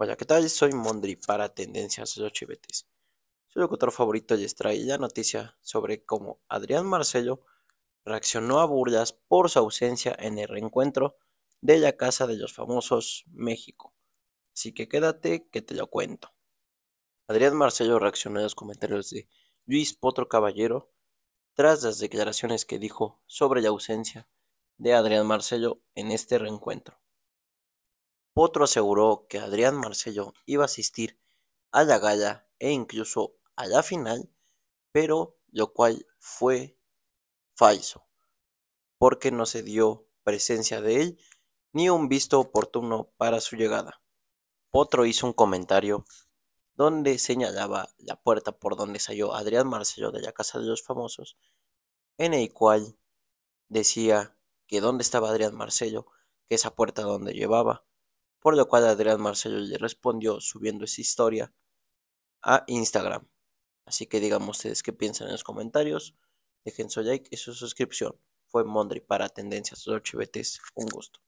Hola, ¿qué tal? Soy Mondri para Tendencias 8 Soy Su locutor favorito y trae la noticia sobre cómo Adrián Marcelo reaccionó a burlas por su ausencia en el reencuentro de la Casa de los Famosos México. Así que quédate que te lo cuento. Adrián Marcelo reaccionó a los comentarios de Luis Potro Caballero tras las declaraciones que dijo sobre la ausencia de Adrián Marcelo en este reencuentro. Potro aseguró que Adrián Marcello iba a asistir a la gala e incluso a la final, pero lo cual fue falso, porque no se dio presencia de él ni un visto oportuno para su llegada. Potro hizo un comentario donde señalaba la puerta por donde salió Adrián Marcello de la Casa de los Famosos, en el cual decía que dónde estaba Adrián Marcello, que esa puerta donde llevaba, por lo cual Adrián Marcelo le respondió subiendo esa historia a Instagram. Así que digamos ustedes qué piensan en los comentarios, dejen su like y su suscripción. Fue Mondri para Tendencias 8 BTs, un gusto.